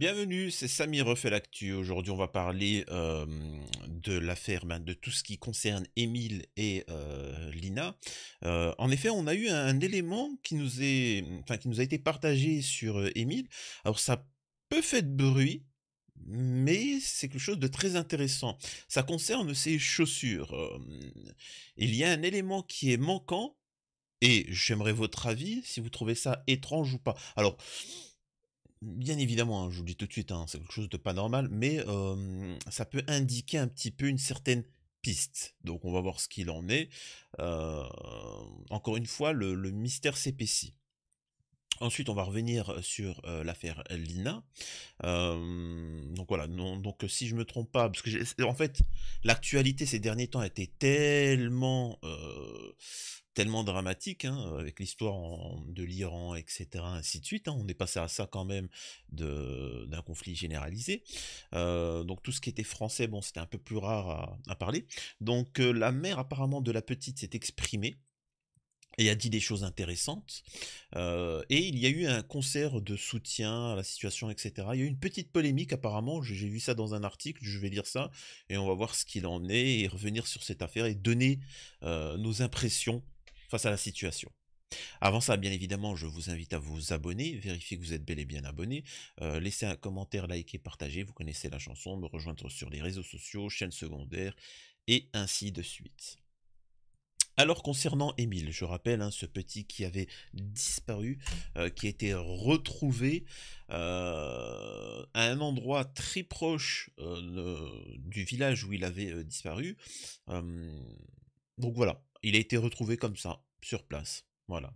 Bienvenue, c'est Samy refait l'actu. Aujourd'hui, on va parler de l'affaire, ben, de tout ce qui concerne Émile et Lina. en effet, on a eu un, élément qui nous est, qui nous a été partagé sur Émile. Alors, ça peut faire de bruit, mais c'est quelque chose de très intéressant. Ça concerne ses chaussures. il y a un élément qui est manquant, et j'aimerais votre avis si vous trouvez ça étrange ou pas. Alors bien évidemment, hein, je vous le dis tout de suite, hein, c'est quelque chose de pas normal, mais ça peut indiquer un petit peu une certaine piste. Donc on va voir ce qu'il en est. encore une fois, le, le mystère s'épaissit. Ensuite, on va revenir euh, sur euh, l'affaire Lina. Euh, donc voilà, donc si je me trompe pas, parce que en fait, l'actualité ces derniers temps a été tellement, tellement dramatique, hein, avec l'histoire de l'Iran, etc., ainsi de suite. Hein. on est passé à ça quand même d'un conflit généralisé. donc tout ce qui était français, bon, c'était un peu plus rare à parler. Donc la mère apparemment de la petite s'est exprimée et a dit des choses intéressantes. Euh, et il y a eu un concert de soutien à la situation, etc. Il y a eu une petite polémique apparemment, j'ai vu ça dans un article, je vais lire ça, et on va voir ce qu'il en est, et revenir sur cette affaire, et donner euh, nos impressions face à la situation. Avant ça, bien évidemment, je vous invite à vous abonner, vérifiez que vous êtes bel et bien abonné, euh, laissez un commentaire, likez, partager. vous connaissez la chanson, me rejoindre sur les réseaux sociaux, chaîne secondaire, et ainsi de suite. Alors concernant Émile, je rappelle hein, ce petit qui avait disparu, euh, qui a été retrouvé euh, à un endroit très proche euh, du village où il avait disparu. donc voilà, il a été retrouvé comme ça, sur place. Voilà.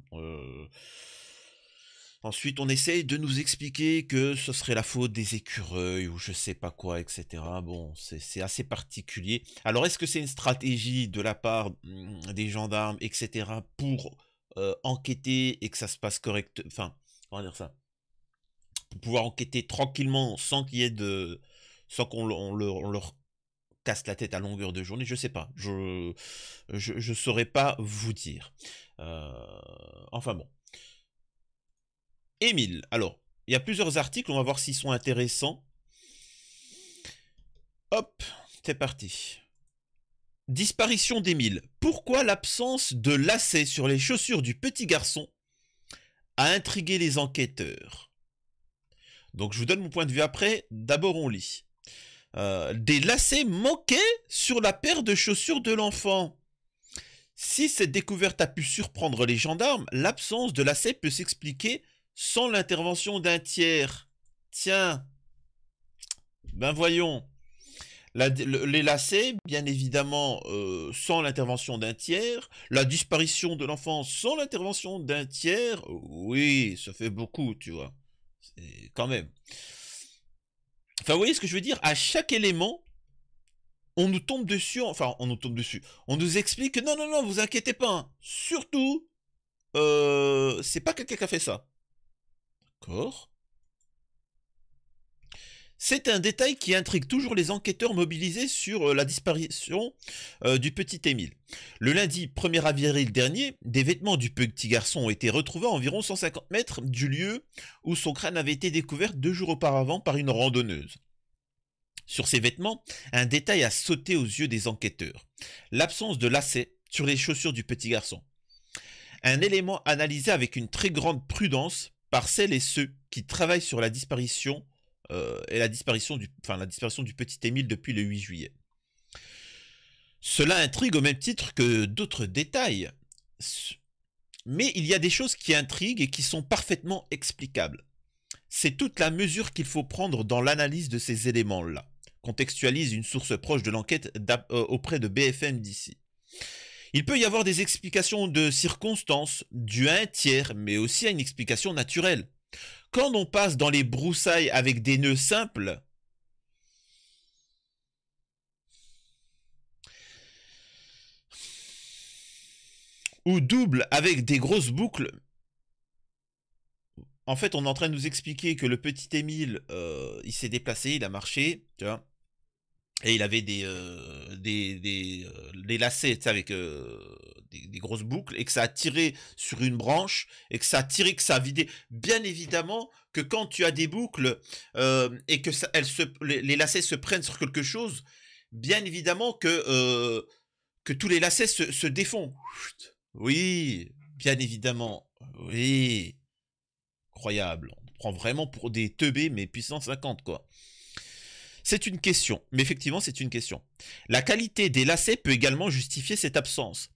Ensuite, on essaye de nous expliquer que ce serait la faute des écureuils ou je sais pas quoi, etc. Bon, c'est assez particulier. Alors, est-ce que c'est une stratégie de la part mm, des gendarmes, etc., pour euh, enquêter et que ça se passe correct, enfin, comment dire ça, pour pouvoir enquêter tranquillement sans qu'il y ait de, sans qu'on leur, casse la tête à longueur de journée, je sais pas. Je je, saurais pas vous dire. Euh, enfin bon. Émile. Alors, il y a plusieurs articles, on va voir s'ils sont intéressants. Hop, c'est parti. Disparition d'Émile. Pourquoi l'absence de lacets sur les chaussures du petit garçon a intrigué les enquêteurs Donc je vous donne mon point de vue après. D'abord on lit. Euh, des lacets manquaient sur la paire de chaussures de l'enfant. Si cette découverte a pu surprendre les gendarmes, l'absence de lacets peut s'expliquer sans l'intervention d'un tiers. Tiens, ben voyons, les lacets, bien évidemment, euh, sans l'intervention d'un tiers, la disparition de l'enfant sans l'intervention d'un tiers, oui, ça fait beaucoup, tu vois, quand même. Enfin, vous voyez ce que je veux dire À chaque élément, on nous tombe dessus, enfin, on nous tombe dessus, on nous explique que non, non, non, vous inquiétez pas, hein. surtout, euh, c'est pas quelqu'un qui a fait ça. C'est un détail qui intrigue toujours les enquêteurs mobilisés sur euh, la disparition euh, du petit Émile. Le lundi 1er avril dernier, des vêtements du petit garçon ont été retrouvés à environ 150 mètres du lieu où son crâne avait été découvert deux jours auparavant par une randonneuse. Sur ces vêtements, un détail a sauté aux yeux des enquêteurs. L'absence de lacets sur les chaussures du petit garçon. Un élément analysé avec une très grande prudence par celles et ceux qui travaillent sur la disparition euh, et la disparition du, la disparition du petit Émile depuis le 8 juillet. Cela intrigue au même titre que d'autres détails. Mais il y a des choses qui intriguent et qui sont parfaitement explicables. C'est toute la mesure qu'il faut prendre dans l'analyse de ces éléments-là. Contextualise une source proche de l'enquête euh, auprès de BFM d'ici. Il peut y avoir des explications de circonstances du un tiers, mais aussi à une explication naturelle. Quand on passe dans les broussailles avec des nœuds simples, ou double avec des grosses boucles. En fait, on est en train de nous expliquer que le petit Émile, euh, il s'est déplacé, il a marché, tu vois et il avait des euh, euh, lacets avec euh, des, grosses boucles et que ça a tiré sur une branche et que ça a tiré que ça a vidé bien évidemment que quand tu as des boucles et que se, les, lacets se prennent sur quelque chose bien évidemment que que tous les lacets se, se défont oui bien évidemment oui incroyable on prend vraiment pour des teubés mais puissance 50 quoi c'est une question, mais effectivement, c'est une question. La qualité des lacets peut également justifier cette absence.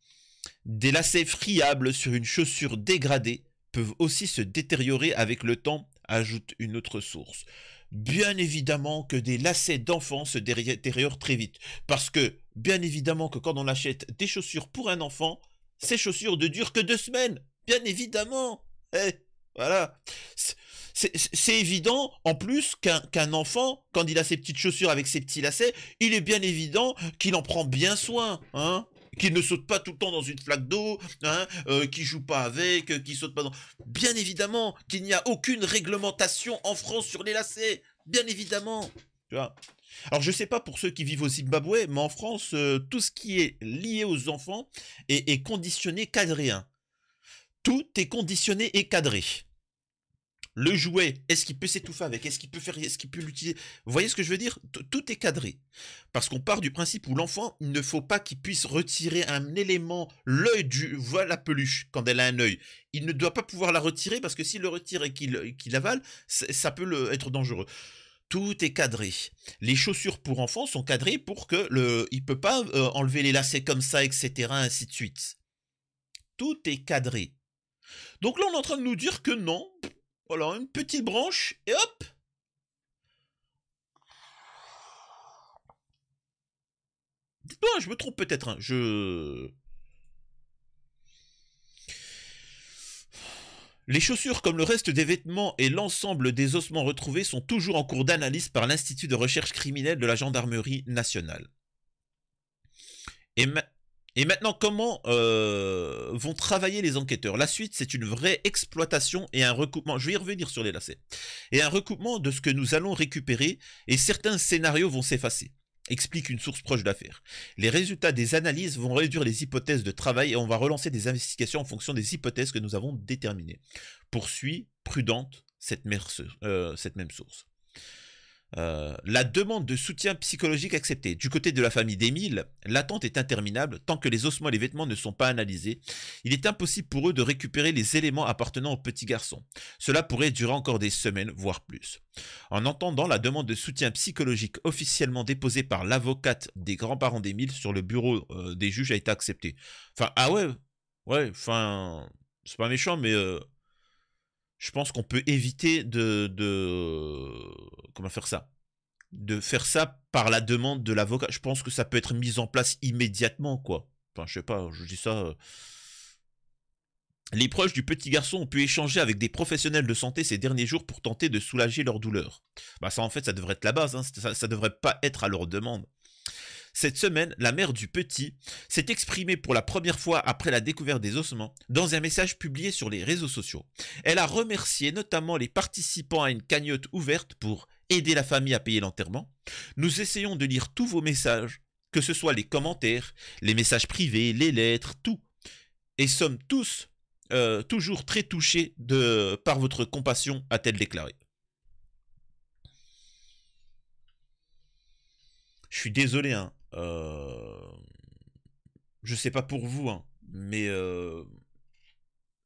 Des lacets friables sur une chaussure dégradée peuvent aussi se détériorer avec le temps, ajoute une autre source. Bien évidemment que des lacets d'enfants se détériorent très vite, parce que bien évidemment que quand on achète des chaussures pour un enfant, ces chaussures ne durent que deux semaines, bien évidemment. Eh, voilà c'est évident, en plus, qu'un enfant, quand il a ses petites chaussures avec ses petits lacets, il est bien évident qu'il en prend bien soin, hein. qu'il ne saute pas tout le temps dans une flaque d'eau, hein, euh, qu'il ne joue pas avec, euh, qu'il qui saute pas dans... Bien évidemment qu'il n'y a aucune réglementation en France sur les lacets, bien évidemment, Alors je sais pas pour ceux qui vivent au Zimbabwe, mais en France, euh, tout ce qui est lié aux enfants est, conditionné cadré. Hein. Tout est conditionné et cadré le jouet, est-ce qu'il peut s'étouffer avec, est-ce qu'il peut faire, est-ce qu'il peut l'utiliser Vous voyez ce que je veux dire Tout est cadré. Parce qu'on part du principe où l'enfant, il ne faut pas qu'il puisse retirer un élément, l'œil du, Voilà la peluche quand elle a un œil. Il ne doit pas pouvoir la retirer parce que s'il le retire et qu'il l'avale, avale, ça peut être dangereux tout est cadré. Les chaussures pour enfants sont cadrées pour que le, il peut pas euh, enlever les lacets comme ça, etc., ainsi de suite. Tout est cadré. Donc là, on est en train de nous dire que non, voilà, une petite branche, et hop Dites-moi, je me trompe peut-être, hein, je... Les chaussures, comme le reste des vêtements et l'ensemble des ossements retrouvés, sont toujours en cours d'analyse par l'Institut de recherche criminelle de la gendarmerie nationale. Et, ma et maintenant, comment euh, vont travailler les enquêteurs La suite, c'est une vraie exploitation et un recoupement. Je vais y revenir sur les lacets. Et un recoupement de ce que nous allons récupérer et certains scénarios vont s'effacer explique une source proche d'affaires. Les résultats des analyses vont réduire les hypothèses de travail et on va relancer des investigations en fonction des hypothèses que nous avons déterminées. Poursuit prudente cette euh, même source. Euh, la demande de soutien psychologique acceptée. Du côté de la famille d'Émile, l'attente est interminable tant que les ossements et les vêtements ne sont pas analysés. Il est impossible pour eux de récupérer les éléments appartenant au petit garçon. Cela pourrait durer encore des semaines, voire plus. En entendant la demande de soutien psychologique officiellement déposée par l'avocate des grands-parents d'Émile sur le bureau euh, des juges a été acceptée. Enfin, ah ouais, ouais, enfin, c'est pas méchant, mais euh, je pense qu'on peut éviter de, de, Comment faire ça De faire ça par la demande de l'avocat. Je pense que ça peut être mis en place immédiatement, quoi. Enfin, je sais pas, je dis ça. Euh. Les proches du petit garçon ont pu échanger avec des professionnels de santé ces derniers jours pour tenter de soulager leur douleur. Bah ça en fait ça devrait être la base, hein. ça, ça, devrait pas être à leur demande. Cette semaine, la mère du petit s'est exprimée pour la première fois après la découverte des ossements dans un message publié sur les réseaux sociaux. Elle a remercié notamment les participants à une cagnotte ouverte pour aider la famille à payer l'enterrement. Nous essayons de lire tous vos messages, que ce soit les commentaires, les messages privés, les lettres, tout. Et sommes tous euh, toujours très touchés par votre compassion, a-t-elle déclaré. Je suis désolé, hein. Euh, je sais pas pour vous, hein, mais euh,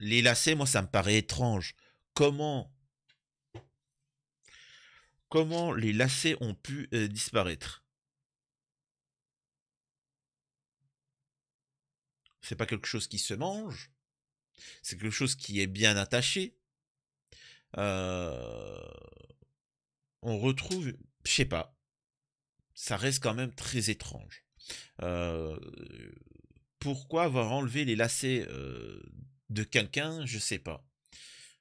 les lacets, moi, ça me paraît étrange. Comment, comment les lacets ont pu euh, disparaître C'est pas quelque chose qui se mange, c'est quelque chose qui est bien attaché. on retrouve, je sais pas, ça reste quand même très étrange. Euh, pourquoi avoir enlevé les lacets euh, de quelqu'un Je sais pas.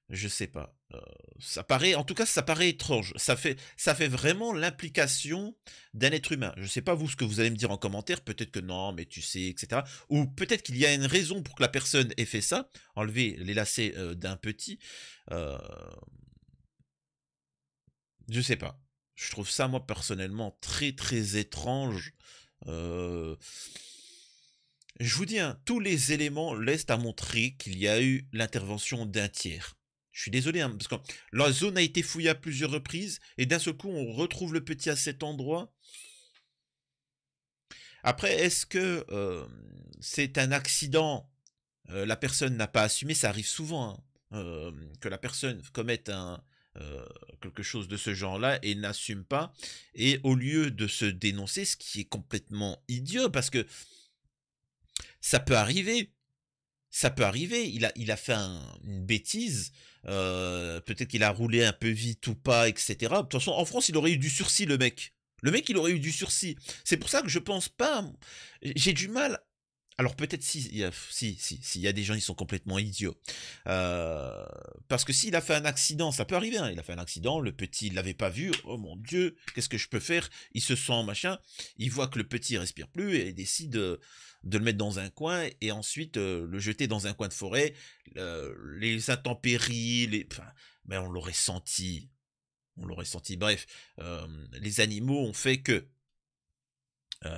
Je sais pas. Euh, ça paraît, en tout cas, ça paraît étrange. Ça fait, ça fait vraiment l'implication d'un être humain. Je sais pas vous ce que vous allez me dire en commentaire. Peut-être que non, mais tu sais, etc. Ou peut-être qu'il y a une raison pour que la personne ait fait ça, enlever les lacets d'un petit. je sais pas. Je trouve ça, moi, personnellement, très, très étrange. Euh, je vous dis, hein, tous les éléments laissent à montrer qu'il y a eu l'intervention d'un tiers. Je suis désolé, hein, parce que la zone a été fouillée à plusieurs reprises, et d'un seul coup, on retrouve le petit à cet endroit. Après, est-ce que euh, c'est un accident euh, La personne n'a pas assumé, ça arrive souvent, hein, que la personne commette un, euh, quelque chose de ce genre-là et n'assume pas. Et au lieu de se dénoncer, ce qui est complètement idiot, parce que ça peut arriver. Ça peut arriver. Il a, il a fait une bêtise. Euh, peut-être qu'il a roulé un peu vite ou pas, etc. De toute façon, en France, il aurait eu du sursis, le mec. Le mec, il aurait eu du sursis. C'est pour ça que je pense pas. J'ai du mal alors peut-être si, si, si, y a des gens qui sont complètement idiots. Euh, parce que s'il a fait un accident, ça peut arriver. Hein. il a fait un accident, le petit ne l'avait pas vu. Oh mon Dieu, qu'est-ce que je peux faire Il se sent machin. Il voit que le petit respire plus et décide de, le mettre dans un coin et ensuite euh, le jeter dans un coin de forêt. les intempéries, les, mais on l'aurait senti. On l'aurait senti. Bref, euh, les animaux ont fait que. je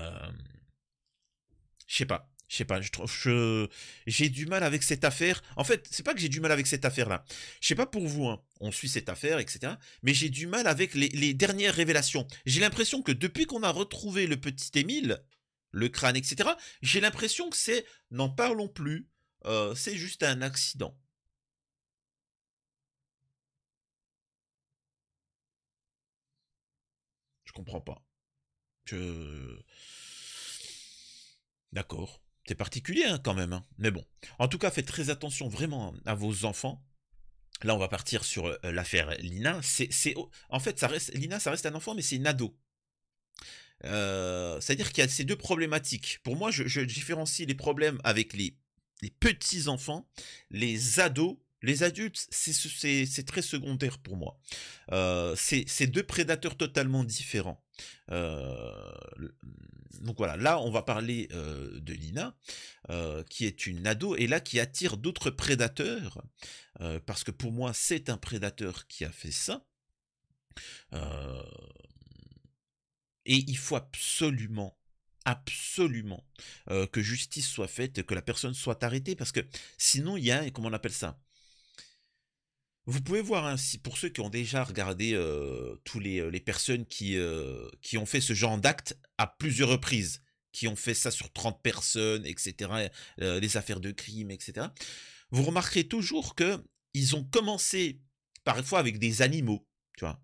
sais pas je sais pas, je j'ai du mal avec cette affaire. En fait, c'est pas que j'ai du mal avec cette affaire là. Je sais pas pour vous, hein. on suit cette affaire, etc. Mais j'ai du mal avec les, dernières révélations. J'ai l'impression que depuis qu'on a retrouvé le petit Émile, le crâne, etc. J'ai l'impression que c'est n'en parlons plus. Euh, c'est juste un accident. Je comprends pas. Je... D'accord. C'est particulier hein, quand même. Hein. Mais bon. En tout cas, faites très attention vraiment à vos enfants. Là, on va partir sur euh, l'affaire Lina. en fait, ça reste, Lina, ça reste un enfant, mais c'est une ado. Euh, c'est-à-dire qu'il y a ces deux problématiques. Pour moi, je, différencie les problèmes avec les, petits enfants, les ados les adultes, c'est très secondaire pour moi. Euh, c'est deux prédateurs totalement différents. Euh, donc voilà, là on va parler euh, de Lina, euh, qui est une ado, et là qui attire d'autres prédateurs, euh, parce que pour moi c'est un prédateur qui a fait ça. et il faut absolument absolument que justice soit faite, que la personne soit arrêtée, parce que sinon il y a, comment on appelle ça, vous pouvez voir ainsi, hein, pour ceux qui ont déjà regardé euh, tous euh, les, personnes qui, euh, qui ont fait ce genre d'acte à plusieurs reprises, qui ont fait ça sur 30 personnes, etc., les affaires de crime, etc., vous remarquerez toujours que ils ont commencé parfois avec des animaux, tu vois.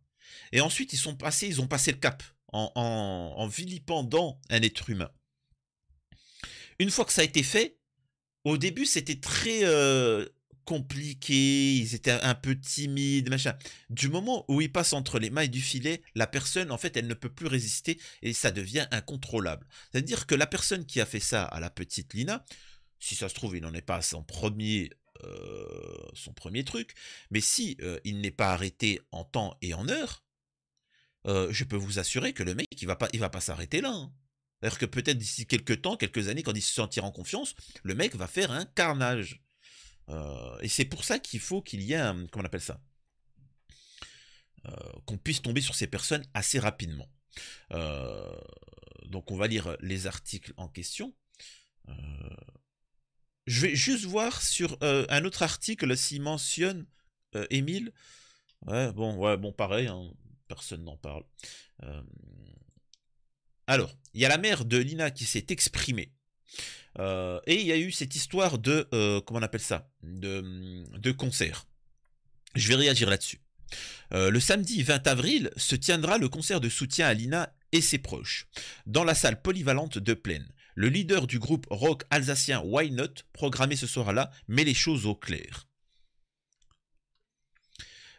Et ensuite, ils sont passés, ils ont passé le cap en, en, en vilipendant un être humain. Une fois que ça a été fait, au début, c'était très compliqué ils étaient un peu timides, machin. Du moment où il passe entre les mailles du filet, la personne, en fait, elle ne peut plus résister et ça devient incontrôlable. C'est-à-dire que la personne qui a fait ça à la petite Lina, si ça se trouve, il n'en est pas à son premier, euh, son premier truc, mais si euh, il n'est pas arrêté en temps et en heure, euh, je peux vous assurer que le mec, il va pas, il va pas s'arrêter là. alors hein. que peut-être d'ici quelques temps, quelques années, quand il se sentira en confiance, le mec va faire un carnage. Euh, et c'est pour ça qu'il faut qu'il y ait un. Comment on appelle ça euh, Qu'on puisse tomber sur ces personnes assez rapidement. Euh, donc on va lire les articles en question. je vais juste voir sur un autre article s'il mentionne Émile. ouais, bon, bon, pareil, hein, personne n'en parle. alors, il y a la mère de Lina qui s'est exprimée euh, et il y a eu cette histoire de, euh, comment on appelle ça, de, de concert. Je vais réagir là-dessus. Euh, le samedi 20 avril se tiendra le concert de soutien à Lina et ses proches, dans la salle polyvalente de Plaine. Le leader du groupe rock alsacien Why Not programmé ce soir-là met les choses au clair.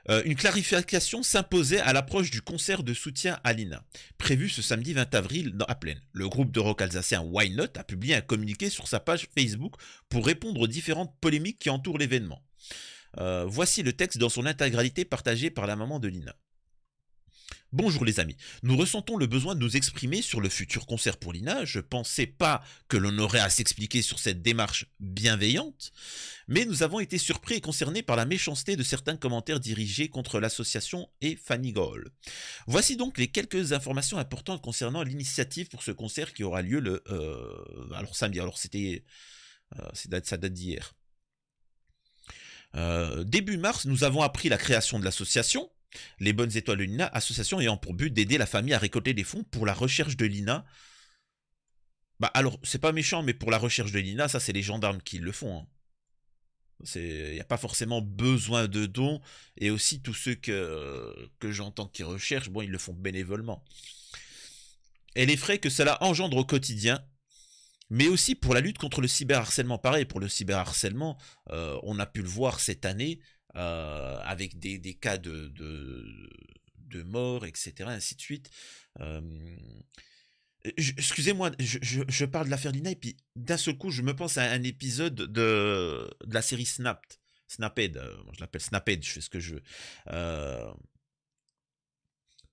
Euh, une clarification s'imposait à l'approche du concert de soutien à l'INA, prévu ce samedi 20 avril à Plaine. Le groupe de rock alsacien Why Not a publié un communiqué sur sa page Facebook pour répondre aux différentes polémiques qui entourent l'événement. Euh, voici le texte dans son intégralité partagé par la maman de Lina. Bonjour les amis, nous ressentons le besoin de nous exprimer sur le futur concert pour Lina, je pensais pas que l'on aurait à s'expliquer sur cette démarche bienveillante, mais nous avons été surpris et concernés par la méchanceté de certains commentaires dirigés contre l'association et Fanny Gall. Voici donc les quelques informations importantes concernant l'initiative pour ce concert qui aura lieu le... Euh, alors samedi, alors c'était... Euh, ça date d'hier. Euh, début mars, nous avons appris la création de l'association, les Bonnes Étoiles de l'INA, association ayant pour but d'aider la famille à récolter des fonds pour la recherche de l'INA. Bah alors, c'est pas méchant, mais pour la recherche de l'INA, ça c'est les gendarmes qui le font. Hein. Il n'y a pas forcément besoin de dons. Et aussi, tous ceux que, que j'entends qui recherchent, bon, ils le font bénévolement. Et les frais que cela engendre au quotidien, mais aussi pour la lutte contre le cyberharcèlement. Pareil, pour le cyberharcèlement, euh, on a pu le voir cette année, euh, avec des, cas de, de, mort, etc., ainsi de suite. Euh, excusez-moi, je, je, parle de l'affaire Lina et puis d'un seul coup, je me pense à un épisode de, la série Snapped. Snapped, euh, moi je l'appelle Snapped, je fais ce que je veux.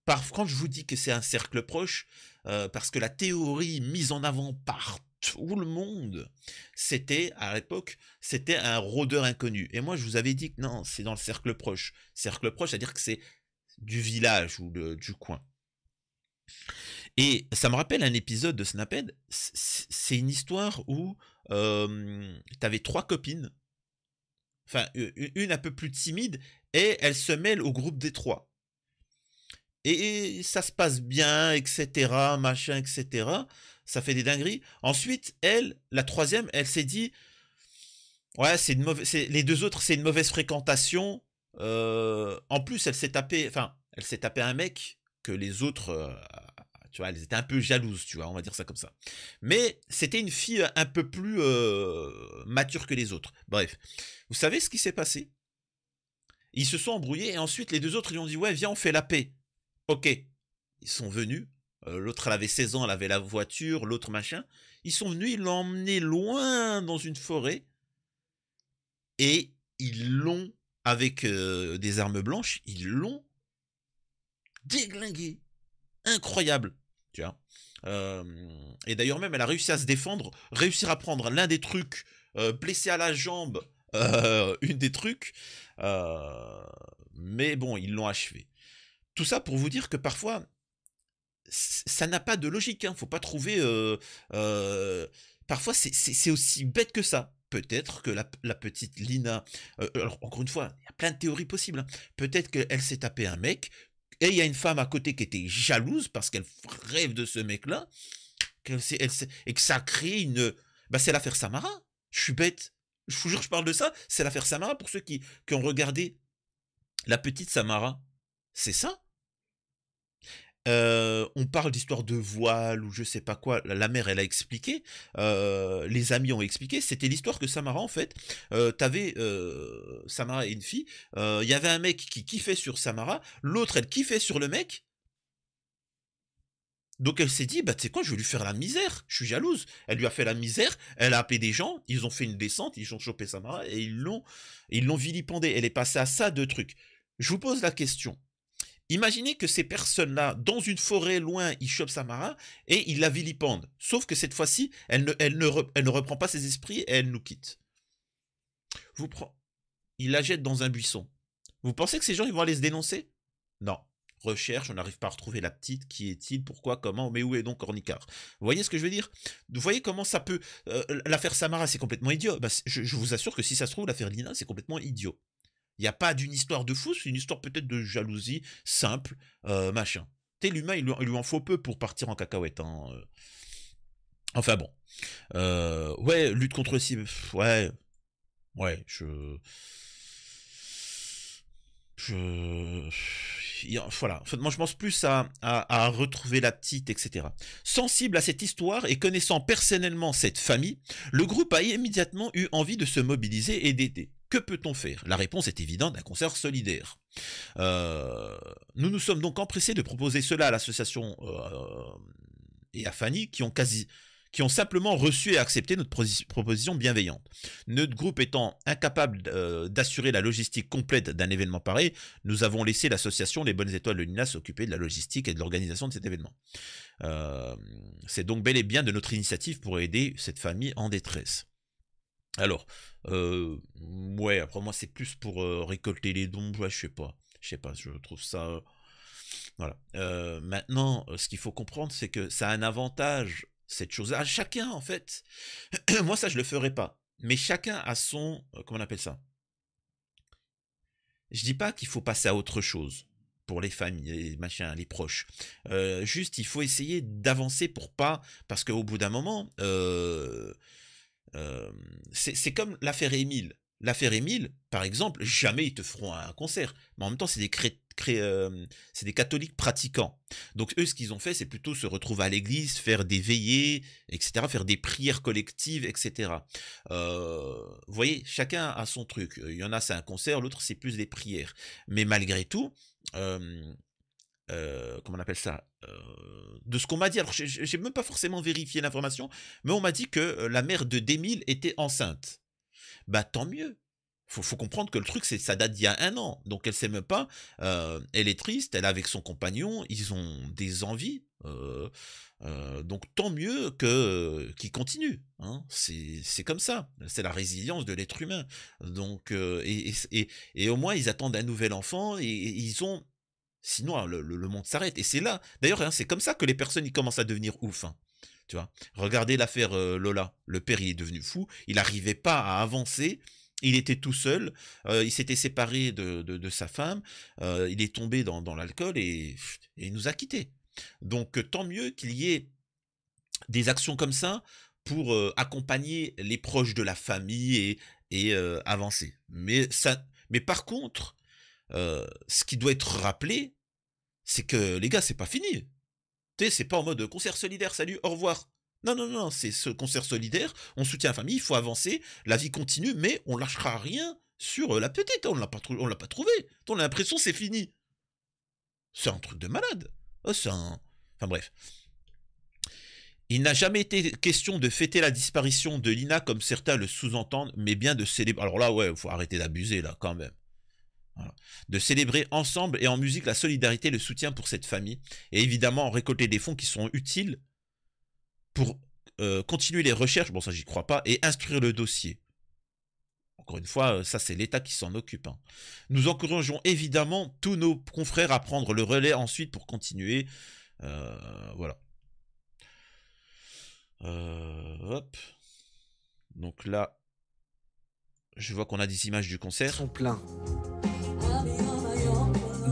par, contre, je vous dis que c'est un cercle proche, parce que la théorie mise en avant par tout le monde, c'était à l'époque, c'était un rôdeur inconnu. Et moi, je vous avais dit que non, c'est dans le cercle proche. Cercle proche, c'est-à-dire que c'est du village ou du coin. Et ça me rappelle un épisode de Snaphead. C'est une histoire où euh, t'avais trois copines, enfin une un peu plus timide, et elle se mêle au groupe des trois. Et ça se passe bien, etc., machin, etc ça fait des dingueries. Ensuite, elle, la troisième, elle s'est dit, ouais, c'est une mauvaise, les deux autres, c'est une mauvaise fréquentation. Euh, en plus, elle s'est tapée, enfin, elle s'est tapée un mec que les autres, euh, tu vois, elles étaient un peu jalouses, tu vois, on va dire ça comme ça. Mais c'était une fille un peu plus euh, mature que les autres. Bref, vous savez ce qui s'est passé Ils se sont embrouillés et ensuite les deux autres ils ont dit ouais, viens, on fait la paix. Ok, ils sont venus, euh, l'autre elle avait 16 ans, elle avait la voiture, l'autre machin. Ils sont venus, ils l'ont emmené loin dans une forêt et ils l'ont, avec euh, des armes blanches, ils l'ont déglingué. Incroyable. Tu vois euh, et d'ailleurs même, elle a réussi à se défendre, réussir à prendre l'un des trucs, blessé à la jambe, une des trucs. mais bon, ils l'ont achevé. Tout ça pour vous dire que parfois, ça n'a pas de logique. il hein. ne Faut pas trouver. Euh, euh, parfois, c'est aussi bête que ça. Peut-être que la, petite Lina. Euh, encore une fois, il y a plein de théories possibles. Hein. Peut-être qu'elle s'est tapé un mec. Et il y a une femme à côté qui était jalouse parce qu'elle rêve de ce mec-là. et que ça crée une. Bah, c'est l'affaire Samara. Je suis bête. Je vous jure, je parle de ça. C'est l'affaire Samara pour ceux qui, qui ont regardé la petite Samara. C'est ça euh, on parle d'histoire de voile ou je sais pas quoi. La mère, elle a expliqué. Euh, les amis ont expliqué. C'était l'histoire que Samara, en fait, euh, t'avais euh, Samara et une fille. Il y avait un mec qui kiffait sur Samara, l'autre, elle kiffait sur le mec. Donc elle s'est dit, bah tu sais quoi, je vais lui faire la misère, je suis jalouse. Elle lui a fait la misère, elle a appelé des gens, ils ont fait une descente, ils ont chopé Samara et ils l'ont, ils l'ont vilipendée. Elle est passée à ça de trucs. Je vous pose la question. Imaginez que ces personnes-là, dans une forêt loin, ils chopent Samara et ils la vilipendent. Sauf que cette fois-ci, elle ne, reprend pas ses esprits et elle nous quitte. Vous Il la jette dans un buisson. Vous pensez que ces gens, vont aller se dénoncer Non. Recherche, on n'arrive pas à retrouver la petite, qui est-il, pourquoi, comment, mais où est donc Ornicard Vous voyez ce que je veux dire Vous voyez comment ça peut... Euh, l'affaire Samara, c'est complètement idiot. Bah, je, je, vous assure que si ça se trouve, l'affaire Lina, c'est complètement idiot. Il n'y a pas d'une histoire de fou, c'est une histoire peut-être de jalousie simple, euh, machin. T'es l'humain, il, lui en faut peu pour partir en cacahuète. Hein, euh. Enfin bon. Euh, ouais, lutte contre le Ouais. Ouais, je je voilà je pense plus à, à, retrouver la petite etc sensible à cette histoire et connaissant personnellement cette famille le groupe a immédiatement eu envie de se mobiliser et d'aider que peut-on faire La réponse est évidente, un concert solidaire. Euh, nous nous sommes donc empressés de proposer cela à l'association euh, et à Fanny, qui ont quasi qui ont simplement reçu et accepté notre proposition bienveillante. Notre groupe étant incapable euh, d'assurer la logistique complète d'un événement pareil, nous avons laissé l'association Les Bonnes Étoiles de Lina s'occuper de la logistique et de l'organisation de cet événement. Euh, c'est donc bel et bien de notre initiative pour aider cette famille en détresse. Alors, euh, ouais, après moi c'est plus pour récolter les dons, je je sais pas, je sais pas, je trouve ça, voilà. maintenant, ce qu'il faut comprendre, c'est que ça a un avantage cette chose à chacun en fait. Moi ça je le ferai pas, mais chacun a son euh, comment on appelle ça. Je dis pas qu'il faut passer à autre chose pour les familles, les machins, les proches. Euh, juste il faut essayer d'avancer pour pas parce qu'au bout d'un moment euh, c'est comme l'affaire Émile. L'affaire Émile, par exemple, jamais ils te feront un concert. Mais en même temps, euh, c'est des, catholiques pratiquants. Donc eux, ce qu'ils ont fait, c'est plutôt se retrouver à l'église, faire des veillées, etc., faire des prières collectives, etc. Euh, vous voyez, chacun a son truc. Il y en a, c'est un concert, l'autre, c'est plus des prières. Mais malgré tout, euh, comment on appelle ça de ce qu'on m'a dit. Alors, j'ai même pas forcément vérifié l'information, mais on m'a dit que la mère de Démile était enceinte bah tant mieux. Faut, faut comprendre que le truc, c'est ça date d'il y a un an. Donc elle s'aime pas. Euh, elle est triste. Elle est avec son compagnon. Ils ont des envies. Euh, euh, donc tant mieux que qu'ils continuent. Hein. C'est comme ça. C'est la résilience de l'être humain. Donc et, au moins ils attendent un nouvel enfant et, ils ont Sinon, le, monde s'arrête. Et c'est là. D'ailleurs, hein, c'est comme ça que les personnes ils commencent à devenir ouf. Hein vois. Regardez l'affaire euh, Lola, le père il est devenu fou, il n'arrivait pas à avancer, il était tout seul, euh, il s'était séparé de, sa femme, euh, il est tombé dans, l'alcool et, il nous a quittés. Donc tant mieux qu'il y ait des actions comme ça pour accompagner les proches de la famille et, et avancer. Mais, ça, mais par contre, ce qui doit être rappelé, c'est que les gars, c'est pas fini c'est pas en mode euh, concert solidaire, salut, au revoir. Non, non, non, c'est ce concert solidaire, on soutient la famille, il faut avancer, la vie continue, mais on lâchera rien sur euh, la petite, hein, on l'a pas, on l'a pas trouvé. On a l'impression c'est fini. C'est un truc de malade. Oh, c'est Enfin bref. Il n'a jamais été question de fêter la disparition de Lina comme certains le sous-entendent, mais bien de célébrer... Alors là, ouais, faut arrêter d'abuser, là, quand même. De célébrer ensemble et en musique la solidarité, le soutien pour cette famille. Et évidemment, en récolter des fonds qui sont utiles pour euh, continuer les recherches, bon ça j'y crois pas, et instruire le dossier. Encore une fois, euh, ça c'est l'État qui s'en occupe. Hein. Nous encourageons évidemment tous nos confrères à prendre le relais ensuite pour continuer. Euh, voilà. hop. Donc là, je vois qu'on a des images du concert. Ils sont pleins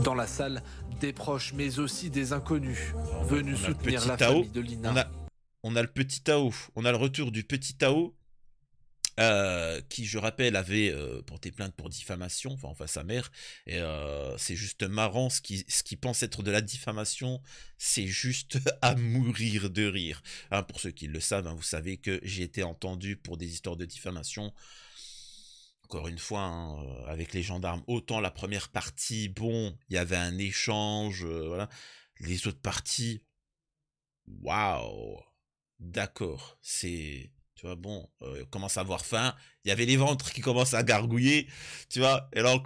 dans la salle des proches, mais aussi des inconnus venus soutenir la famille de Lina. On a, le petit Tao, on a le retour du petit Tao, euh, qui, je rappelle, avait euh, porté plainte pour diffamation, enfin, enfin sa mère. Et euh, c'est juste marrant, ce qui, pense être de la diffamation, c'est juste à mourir de rire. Hein, pour ceux qui le savent, hein, vous savez que j'ai été entendu pour des histoires de diffamation encore une fois, hein, euh, avec les gendarmes, autant la première partie, bon, il y avait un échange, euh, voilà. Les autres parties, waouh, d'accord, c'est, tu vois, bon, euh, commence à avoir faim, il y avait les ventres qui commencent à gargouiller, tu vois, et là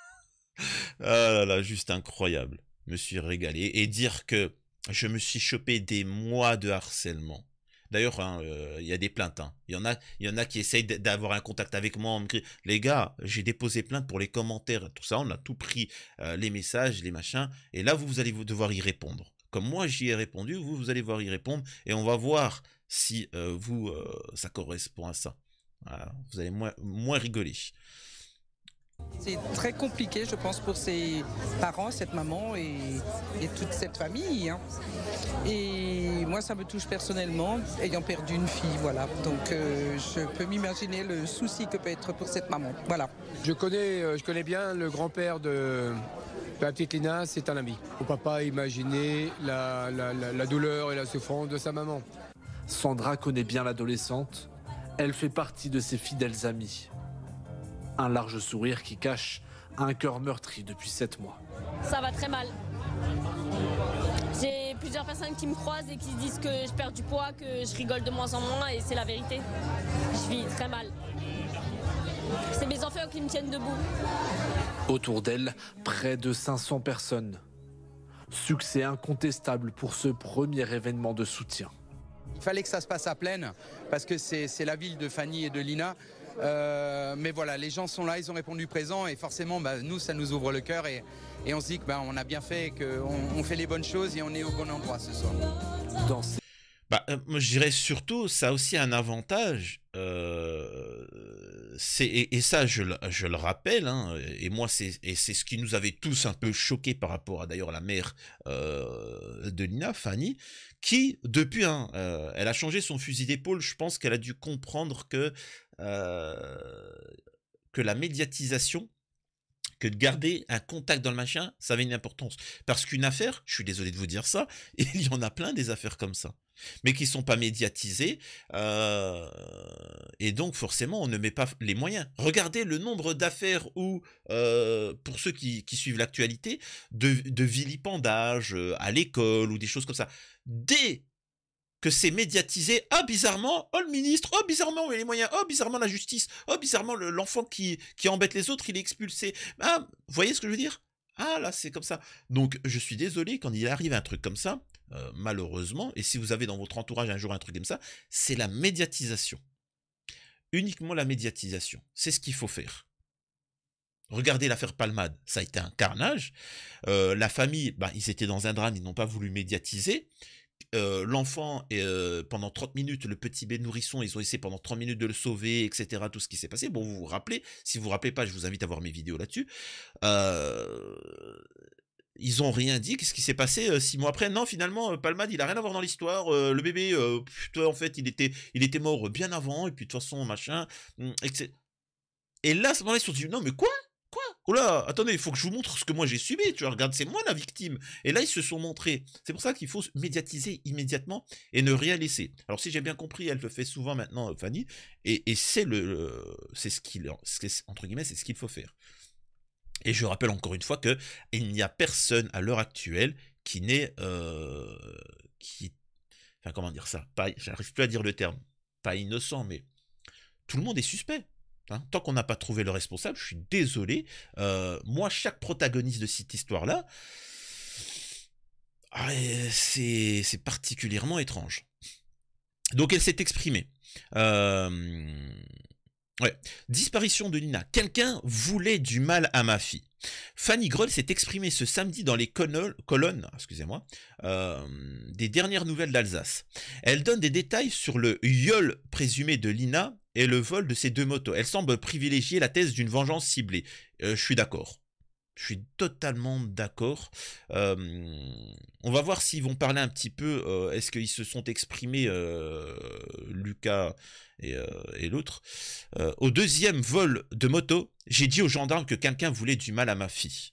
ah là là, juste incroyable, me suis régalé, et dire que je me suis chopé des mois de harcèlement, D'ailleurs, hein, euh, il y a des plaintes. Hein. Il y en a, il y en a qui essayent d'avoir un contact avec moi. On me les gars, j'ai déposé plainte pour les commentaires, tout ça. On a tout pris, euh, les messages, les machins. Et là, vous, allez devoir y répondre. Comme moi, j'y ai répondu, vous, vous allez devoir y répondre. Et on va voir si euh, vous, ça correspond à ça. Vous allez moins, moins rigoler. C'est très compliqué, je pense, pour ses parents, cette maman et, toute cette famille. Hein. Et moi, ça me touche personnellement, ayant perdu une fille, voilà. Donc, euh, je peux m'imaginer le souci que peut être pour cette maman, voilà. Je connais, euh, je connais bien le grand-père de, la petite Lina, c'est un ami. On papa, pas imaginer la, douleur et la souffrance de sa maman. Sandra connaît bien l'adolescente. Elle fait partie de ses fidèles amis. Un large sourire qui cache un cœur meurtri depuis sept mois. Ça va très mal. J'ai plusieurs personnes qui me croisent et qui se disent que je perds du poids, que je rigole de moins en moins et c'est la vérité. Je vis très mal. C'est mes enfants qui me tiennent debout. Autour d'elle, près de 500 personnes. Succès incontestable pour ce premier événement de soutien. Il fallait que ça se passe à pleine parce que c'est la ville de Fanny et de Lina. Euh, mais voilà, les gens sont là, ils ont répondu présent et forcément, bah, nous, ça nous ouvre le cœur et, on se dit que bah, on a bien fait, qu'on on fait les bonnes choses et on est au bon endroit ce soir. Bah, euh, je dirais surtout, ça a aussi un avantage. Euh, c'est et, ça, je, le rappelle, hein, et moi, c'est et c'est ce qui nous avait tous un peu choqué par rapport à d'ailleurs la mère de Nina, Fanny, qui depuis, hein, elle a changé son fusil d'épaule. Je pense qu'elle a dû comprendre que euh, que la médiatisation que de garder un contact dans le machin, ça avait une importance. Parce qu'une affaire, je suis désolé de vous dire ça, il y en a plein des affaires comme ça, mais qui ne sont pas médiatisées, euh, et donc forcément on ne met pas les moyens. Regardez le nombre d'affaires où, euh, pour ceux qui, suivent l'actualité, de, de vilipendage à l'école ou des choses comme ça. Dès que c'est médiatisé. Ah, bizarrement, oh le ministre, oh bizarrement, il les moyens, oh bizarrement la justice, oh bizarrement l'enfant qui, qui embête les autres, il est expulsé. Ah, vous voyez ce que je veux dire Ah, là, c'est comme ça. Donc, je suis désolé quand il arrive un truc comme ça, euh, malheureusement, et si vous avez dans votre entourage un jour un truc comme ça, c'est la médiatisation. Uniquement la médiatisation. C'est ce qu'il faut faire. Regardez l'affaire Palmade, ça a été un carnage. Euh, la famille, bah, ils étaient dans un drame, ils n'ont pas voulu médiatiser l'enfant, et pendant 30 minutes, le petit bébé nourrisson, ils ont essayé pendant 30 minutes de le sauver, etc. Tout ce qui s'est passé. Bon, vous vous rappelez. Si vous vous rappelez pas, je vous invite à voir mes vidéos là-dessus. ils ont rien dit. Qu'est-ce qui s'est passé six mois après Non, finalement, Palmade, il a rien à voir dans l'histoire. le bébé, en fait, il était, il était mort bien avant. Et puis de toute façon, machin, mmh, etc. Et là, à ce moment-là, ils se dit non, mais quoi Quoi oh là, attendez, il faut que je vous montre ce que moi j'ai subi. Tu vois, regarde, c'est moi la victime. Et là, ils se sont montrés. C'est pour ça qu'il faut médiatiser immédiatement et ne rien laisser. Alors, si j'ai bien compris, elle le fait souvent maintenant, euh, Fanny, et, c'est le, c'est ce qu'il, entre guillemets, c'est ce qu'il faut faire. Et je rappelle encore une fois que il n'y a personne à l'heure actuelle qui n'est, euh, qui, enfin, comment dire ça Pas, j'arrive plus à dire le terme. Pas innocent, mais tout le monde est suspect. Hein, tant qu'on n'a pas trouvé le responsable, je suis désolé. Euh, moi, chaque protagoniste de cette histoire-là, ah, c'est, particulièrement étrange. Donc elle s'est exprimée. Euh, Disparition de Lina. Quelqu'un voulait du mal à ma fille. Fanny Groll s'est exprimée ce samedi dans les colonnes, excusez-moi, euh, des dernières nouvelles d'Alsace. Elle donne des détails sur le yol présumé de Lina et le vol de ces deux motos. Elle semble privilégier la thèse d'une vengeance ciblée. Euh, je suis d'accord. Je suis totalement d'accord. Euh, on va voir s'ils vont parler un petit peu. Euh, est-ce qu'ils se sont exprimés, Lucas et, l'autre Au deuxième vol de moto, j'ai dit aux gendarmes que quelqu'un voulait du mal à ma fille.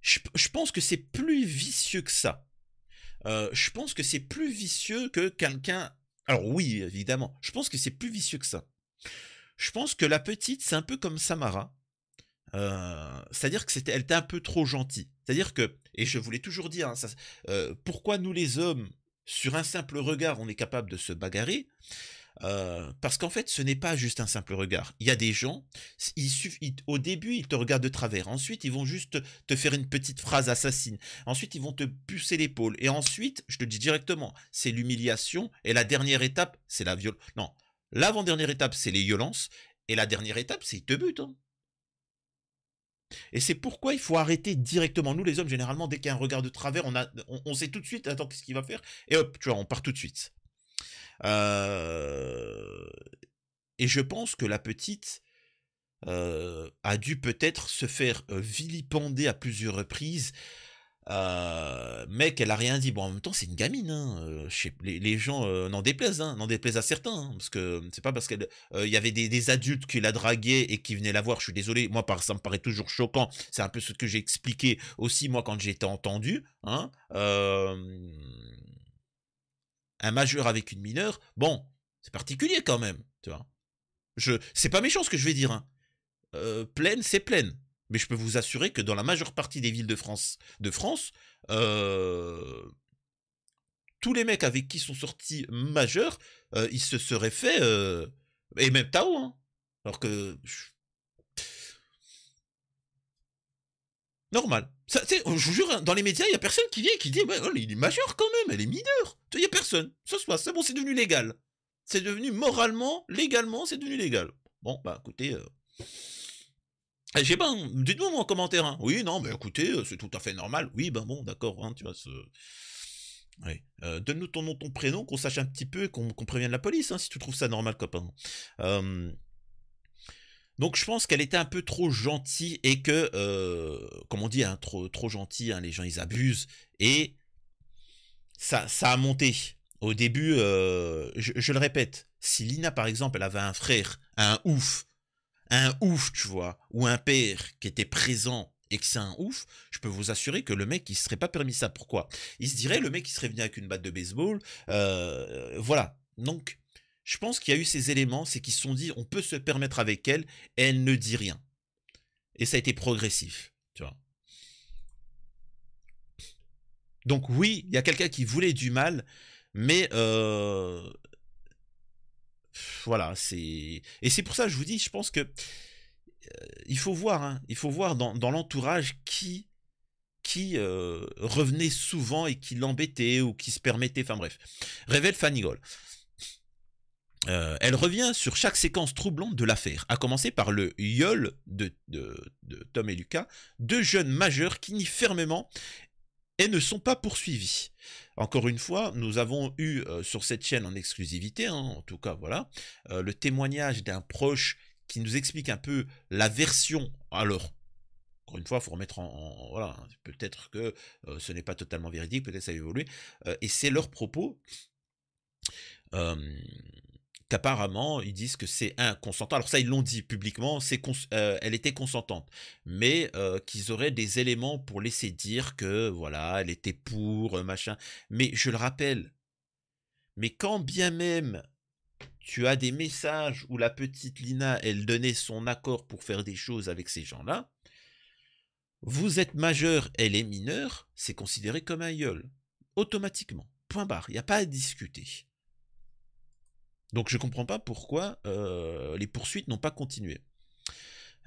Je, je pense que c'est plus vicieux que ça. je pense que c'est plus vicieux que quelqu'un alors oui, évidemment, je pense que c'est plus vicieux que ça. Je pense que la petite, c'est un peu comme Samara. Euh, c'est-à-dire que c'était, elle était un peu trop gentille. C'est-à-dire que, et je voulais toujours dire, hein, ça, euh, pourquoi nous les hommes, sur un simple regard, on est capable de se bagarrer euh, parce qu'en fait, ce n'est pas juste un simple regard. Il y a des gens, au début, ils te regardent de travers. Ensuite, ils vont juste te faire une petite phrase assassine. Ensuite, ils vont te pousser l'épaule. Et ensuite, je te dis directement, c'est l'humiliation. Et la dernière étape, c'est la violence. Non, l'avant-dernière étape, c'est les violences. Et la dernière étape, c'est ils te butent. Hein. Et c'est pourquoi il faut arrêter directement. Nous, les hommes, généralement, dès qu'il y a un regard de travers, on, on sait tout de suite, attends, qu'est-ce qu'il va faire Et hop, tu vois, on part tout de suite. Euh, et je pense que la petite euh, a dû peut-être se faire euh, vilipender à plusieurs reprises. Mais qu'elle a rien dit. Bon, en même temps, c'est une gamine. Hein. les, gens n'en déplaisent, hein, n'en déplaisent à certains, hein, parce que c'est pas parce qu'il il y avait des, adultes qui la draguaient et qui venaient la voir. Je suis désolé, moi, par, ça me paraît toujours choquant. C'est un peu ce que j'ai expliqué aussi moi quand j'étais entendu un majeur avec une mineure, bon, c'est particulier quand même, tu vois. Je, c'est pas méchant ce que je vais dire. Hein. Euh, pleine, c'est pleine. Mais je peux vous assurer que dans la majeure partie des villes de France, de France, euh, tous les mecs avec qui sont sortis majeurs, euh, ils se seraient fait, et même Tao, hein, alors que Normal. Ça, je vous jure, hein, dans les médias, il n'y a personne qui vient et qui dit il est majeur quand même, elle est mineure. Il n'y a personne. Ça se passe. C'est bon, c'est devenu légal. C'est devenu moralement, légalement, c'est devenu légal. Bon, bah écoutez. j'ai euh, eh, Je hein, dites-moi en commentaire. Hein. Oui, non, mais écoutez, euh, c'est tout à fait normal. Oui, ben bon, d'accord, tu vas se. Euh, donne-nous ton nom, ton prénom, qu'on sache un petit peu, qu'on prévient prévienne la police, si tu trouves ça normal, copain. Donc je pense qu'elle était un peu trop gentille et que, euh, comme on dit, hein, trop, trop gentille, hein, les gens ils abusent. Et ça, ça a monté. Au début, euh, je, le répète, si Lina par exemple, elle avait un frère, un ouf, un ouf, tu vois, ou un père qui était présent et que c'est un ouf, je peux vous assurer que le mec, il serait pas permis ça. Pourquoi Il se dirait, le mec, il serait venu avec une batte de baseball. Euh, voilà. Donc, je pense qu'il y a eu ces éléments, c'est qu'ils se sont dit on peut se permettre avec elle, et elle ne dit rien. Et ça a été progressif, tu vois. Donc oui, il y a quelqu'un qui voulait du mal, mais euh, voilà, c'est et c'est pour ça je vous dis, je pense que euh, il faut voir, hein, il faut voir dans, l'entourage qui qui euh, revenait souvent et qui l'embêtait ou qui se permettait, enfin bref. Révèle Gold. Euh, elle revient sur chaque séquence troublante de l'affaire, à commencer par le yol de, Tom et Lucas, deux jeunes majeurs qui nient fermement et ne sont pas poursuivis. Encore une fois, nous avons eu euh, sur cette chaîne en exclusivité, hein, en tout cas voilà, euh, le témoignage d'un proche qui nous explique un peu la version. Alors, encore une fois, il faut remettre en, voilà, hein, peut-être que ce n'est pas totalement véridique, peut-être ça a évolué, et c'est leur propos apparemment ils disent que c'est un consentant. Alors ça, ils l'ont dit publiquement, c'est euh, elle était consentante, mais euh, qu'ils auraient des éléments pour laisser dire que voilà, elle était pour euh, machin. Mais je le rappelle, mais quand bien même tu as des messages où la petite Lina, elle donnait son accord pour faire des choses avec ces gens-là, vous êtes majeur, elle est mineure, c'est considéré comme un yol. Automatiquement. Point barre. Il n'y a pas à discuter. Donc je ne comprends pas pourquoi euh, les poursuites n'ont pas continué.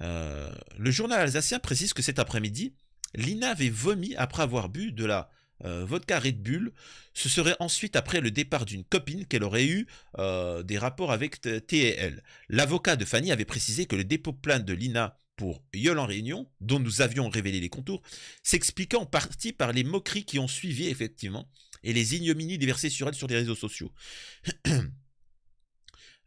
Euh, le journal alsacien précise que cet après-midi, Lina avait vomi après avoir bu de la euh, vodka Red Bull. Ce serait ensuite après le départ d'une copine qu'elle aurait eu des rapports avec TEL. L'avocat de Fanny avait précisé que le dépôt plein de Lina pour Yol en Réunion, dont nous avions révélé les contours, s'expliquait en partie par les moqueries qui ont suivi effectivement et les ignominies déversées sur elle sur les réseaux sociaux.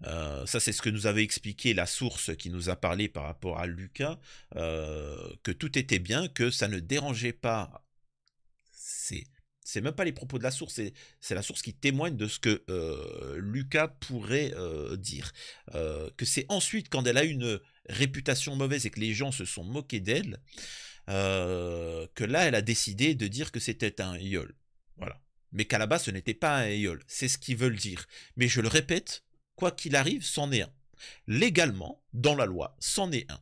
Euh, ça, c'est ce que nous avait expliqué la source qui nous a parlé par rapport à Lucas, euh, que tout était bien, que ça ne dérangeait pas. C'est c'est même pas les propos de la source, c'est la source qui témoigne de ce que euh, Lucas pourrait dire. que c'est ensuite, quand elle a une réputation mauvaise et que les gens se sont moqués d'elle, que là, elle a décidé de dire que c'était un yol. Voilà. Mais qu'à la base, ce n'était pas un yol. C'est ce qu'ils veulent dire. Mais je le répète, quoi qu'il arrive, c'en est un. Légalement, dans la loi, c'en est un.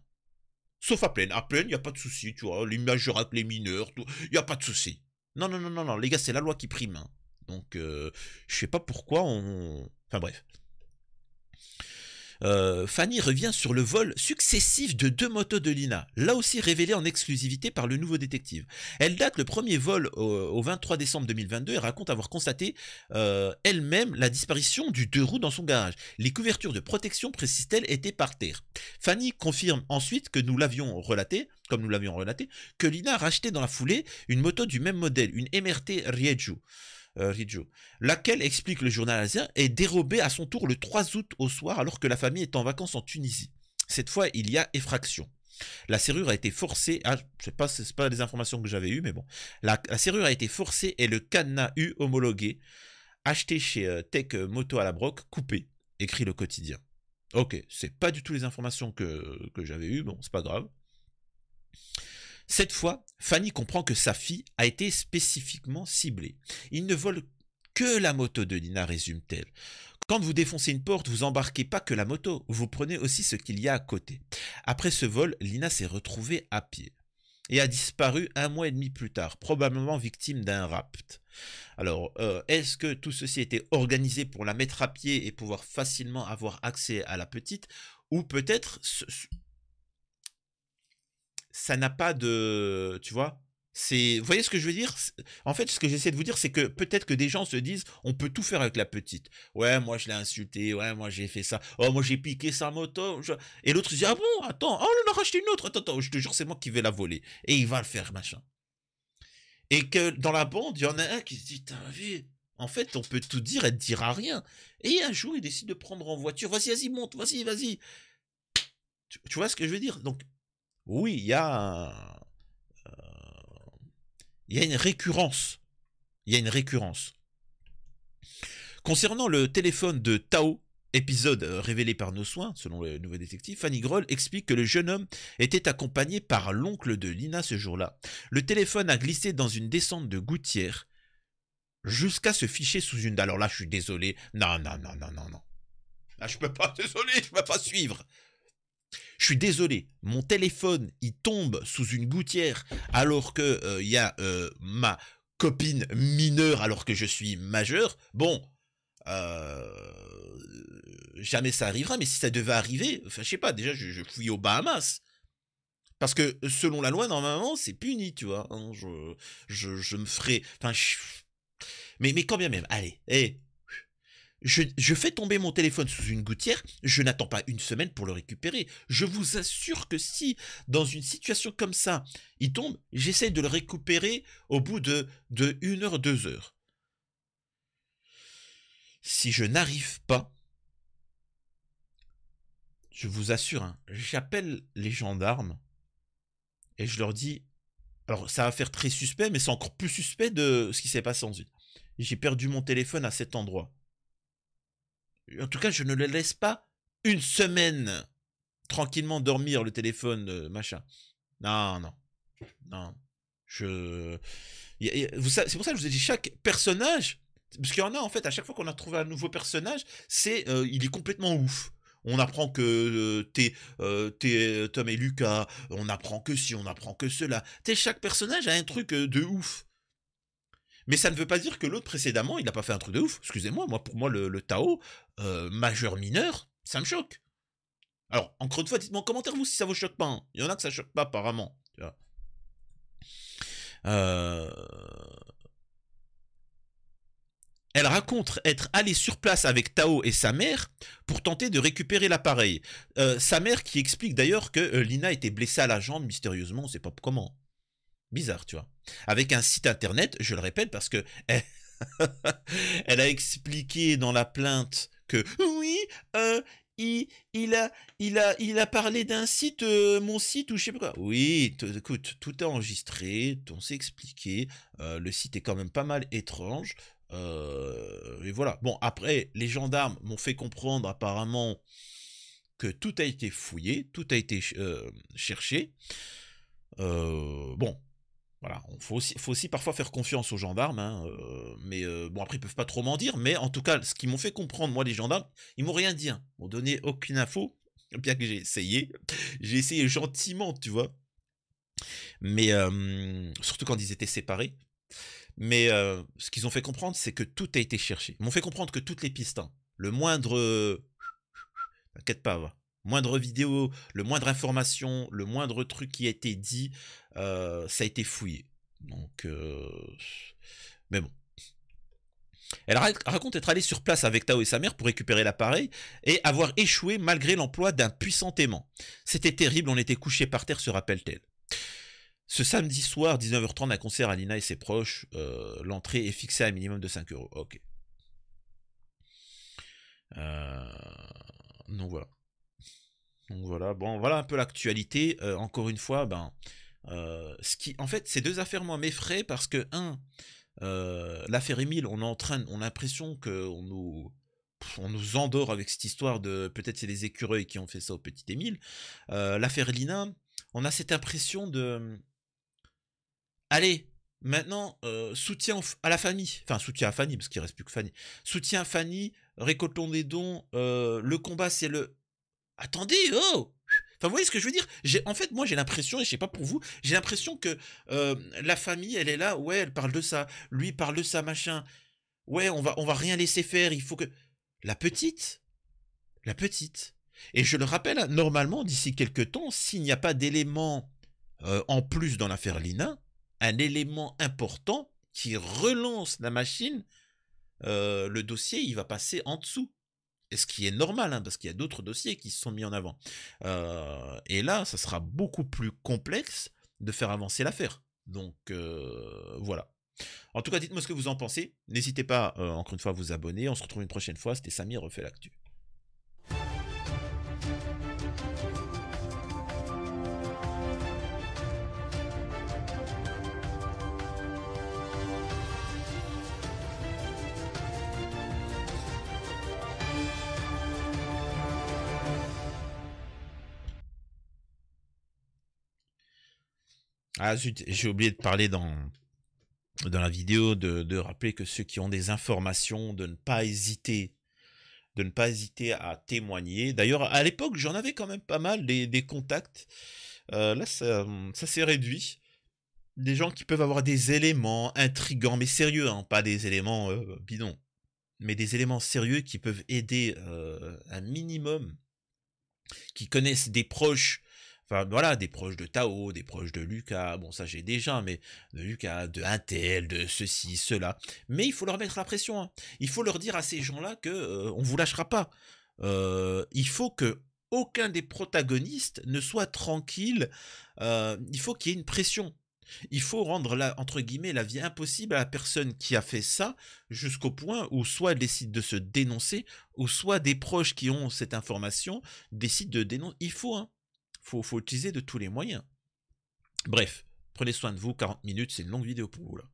Sauf à pleine. À pleine, il n'y a pas de souci, tu vois. Les majeurs les mineurs, il n'y a pas de souci. Non, non, non, non, non, les gars, c'est la loi qui prime. Hein. Donc, euh, je sais pas pourquoi on... Enfin bref. Euh, Fanny revient sur le vol successif de deux motos de Lina, là aussi révélé en exclusivité par le nouveau détective. Elle date le premier vol au, 23 décembre 2022 et raconte avoir constaté euh, elle-même la disparition du deux roues dans son garage. Les couvertures de protection, précise-t-elle, étaient par terre. Fanny confirme ensuite que nous l'avions relaté, comme nous l'avions relaté, que Lina a racheté dans la foulée une moto du même modèle, une MRT Riju euh, laquelle, explique le journal asien, est dérobée à son tour le 3 août au soir alors que la famille est en vacances en Tunisie. Cette fois, il y a effraction. La serrure a été forcée, ah, sais pas, c'est pas les informations que j'avais eues, mais bon. La, serrure a été forcée et le cadenas U homologué, acheté chez euh, Tech Moto à la broque, coupé, écrit le quotidien. Ok, c'est pas du tout les informations que, que j'avais eues, bon, c'est pas grave. Cette fois, Fanny comprend que sa fille a été spécifiquement ciblée. Il ne vole que la moto de Lina, résume-t-elle. Quand vous défoncez une porte, vous embarquez pas que la moto, vous prenez aussi ce qu'il y a à côté. Après ce vol, Lina s'est retrouvée à pied et a disparu un mois et demi plus tard, probablement victime d'un rapt. Alors, euh, est-ce que tout ceci était organisé pour la mettre à pied et pouvoir facilement avoir accès à la petite Ou peut-être ça n'a pas de, tu vois, c'est, vous voyez ce que je veux dire En fait, ce que j'essaie de vous dire, c'est que peut-être que des gens se disent, on peut tout faire avec la petite. Ouais, moi je l'ai insulté, ouais, moi j'ai fait ça, oh moi j'ai piqué sa moto. Et l'autre dit, ah bon, attends, oh on en a racheté une autre, attends, attends, je te jure c'est moi qui vais la voler. Et il va le faire, machin. Et que dans la bande, il y en a un qui se dit, t'as vu en fait, on peut tout dire, elle ne dira rien. Et un jour, il décide de prendre en voiture. Vas-y, vas-y, monte, vas-y, vas-y. tu vois ce que je veux dire Donc, oui, il y a euh, il y a une récurrence. Il y a une récurrence. Concernant le téléphone de Tao, épisode euh, révélé par nos soins, selon le nouveau détective, Fanny Groll explique que le jeune homme était accompagné par l'oncle de Lina ce jour-là. Le téléphone a glissé dans une descente de gouttière jusqu'à se ficher sous une... Alors là, je suis désolé. Non, non, non, non, non, non. Là, je peux pas, désolé, je peux pas suivre. Je suis désolé, mon téléphone, il tombe sous une gouttière alors que il euh, y a euh, ma copine mineure alors que je suis majeur. Bon, euh, jamais ça arrivera, mais si ça devait arriver, enfin, je sais pas, déjà, je, je fouille aux Bahamas. Parce que selon la loi, normalement, c'est puni, tu vois. Hein, je, me ferai. Enfin, mais, mais quand bien même, allez, hé, je, fais tomber mon téléphone sous une gouttière, je n'attends pas une semaine pour le récupérer. Je vous assure que si, dans une situation comme ça, il tombe, j'essaie de le récupérer au bout de, une heure, deux heures. Si je n'arrive pas, je vous assure, hein, j'appelle les gendarmes et je leur dis, alors ça va faire très suspect, mais c'est encore plus suspect de ce qui s'est passé en J'ai perdu mon téléphone à cet endroit en tout cas, je ne le laisse pas une semaine tranquillement dormir le téléphone, euh, machin. Non, non. Non. Je. C'est pour ça que je vous ai dit, chaque personnage, parce qu'il y en a en fait, à chaque fois qu'on a trouvé un nouveau personnage, c'est, euh, il est complètement ouf. On apprend que euh, t'es euh, Tom et Lucas, ah, on apprend que si, on apprend que cela. T'es chaque personnage a un truc de ouf. Mais ça ne veut pas dire que l'autre précédemment, il n'a pas fait un truc de ouf. Excusez-moi, moi pour moi, le, Tao, euh, majeur, mineur, ça me choque. Alors, encore une fois, dites-moi en commentaire, vous, si ça vous choque pas. Hein. Il y en a que ça choque pas, apparemment. Euh, elle raconte être allée sur place avec Tao et sa mère pour tenter de récupérer l'appareil. Euh, sa mère qui explique d'ailleurs que Lina était blessée à la jambe mystérieusement, on sait pas comment. Bizarre, tu vois avec un site internet, je le répète parce que elle, a expliqué dans la plainte que oui, euh, il, a, il, a, parlé d'un site, euh, mon site ou je sais pas quoi. Oui, écoute, tout est enregistré, on s'est expliqué, euh, le site est quand même pas mal étrange. et voilà. Bon, après, les gendarmes m'ont fait comprendre apparemment que tout a été fouillé, tout a été cherché. bon, voilà, il faut aussi, faut aussi, parfois faire confiance aux gendarmes, hein, euh, mais euh, bon après ils peuvent pas trop m'en dire, mais en tout cas ce qu'ils m'ont fait comprendre moi les gendarmes, ils m'ont rien dit, hein, m'ont donné aucune info, bien que j'ai essayé, j'ai essayé gentiment tu vois, mais euh, surtout quand ils étaient séparés, mais ce qu'ils ont fait comprendre c'est que tout a été cherché, ils m'ont fait comprendre que toutes les pistes, le moindre, t'inquiète pas, va moindre vidéo, le moindre information, le moindre truc qui a été dit, euh, ça a été fouillé. Donc, euh, mais bon. Elle raconte être allée sur place avec Tao et sa mère pour récupérer l'appareil et avoir échoué malgré l'emploi d'un puissant aimant. C'était terrible, on était couchés par terre, se rappelle-t-elle. Ce samedi soir, 19h30, un concert à Lina et ses proches. Euh, l'entrée est fixée à un minimum de 5 euros. Ok. donc voilà voilà, bon, voilà un peu l'actualité. Euh, encore une fois, ben, euh, ce qui, en fait, ces deux affaires, moi, m'effraient parce que, un, euh, l'affaire Émile, on on a l'impression qu'on nous, on nous endort avec cette histoire de peut-être c'est les écureuils qui ont fait ça au petit Émile. l'affaire Lina, on a cette impression de, allez, Maintenant, soutien à la famille, enfin soutien à Fanny, parce qu'il reste plus que Fanny. Soutien à Fanny, récoltons des dons, le combat c'est le attendez, oh Enfin, vous voyez ce que je veux dire en fait, moi, j'ai l'impression, et je sais pas pour vous, j'ai l'impression que euh, la famille, elle est là, ouais, elle parle de ça, lui parle de ça, machin. Ouais, on va, on va rien laisser faire. Il faut que la petite, la petite. Et je le rappelle, hein, normalement, d'ici quelques temps, s'il n'y a pas d'élément euh, en plus dans l'affaire Lina, un élément important qui relance la machine, euh, le dossier, il va passer en dessous ce qui est normal, hein, parce qu'il y a d'autres dossiers qui se sont mis en avant. Euh, et là, ça sera beaucoup plus complexe de faire avancer l'affaire. Donc euh, voilà. En tout cas, dites-moi ce que vous en pensez. N'hésitez pas, euh, encore une fois, à vous abonner. On se retrouve une prochaine fois. C'était Samir refait l'actu. Ah zut, j'ai oublié de parler dans, dans la vidéo de, rappeler que ceux qui ont des informations, de ne pas hésiter, de ne pas hésiter à témoigner. D'ailleurs, à l'époque, j'en avais quand même pas mal des, contacts. Euh, là, ça, s'est réduit. Des gens qui peuvent avoir des éléments intrigants, mais sérieux, hein, pas des éléments euh, bidons, mais des éléments sérieux qui peuvent aider euh, un minimum, qui connaissent des proches voilà, des proches de Tao, des proches de Lucas, bon, ça j'ai déjà, mais de Lucas, de Intel, de ceci, cela. Mais il faut leur mettre la pression. Hein. Il faut leur dire à ces gens-là que ne euh, on vous lâchera pas. Euh, il faut que aucun des protagonistes ne soit tranquille. Euh, il faut qu'il y ait une pression. Il faut rendre la, entre guillemets la vie impossible à la personne qui a fait ça jusqu'au point où soit elle décide de se dénoncer ou soit des proches qui ont cette information décident de dénoncer. Il faut, hein faut, utiliser de tous les moyens. Bref, prenez soin de vous, 40 minutes, c'est une longue vidéo pour vous là.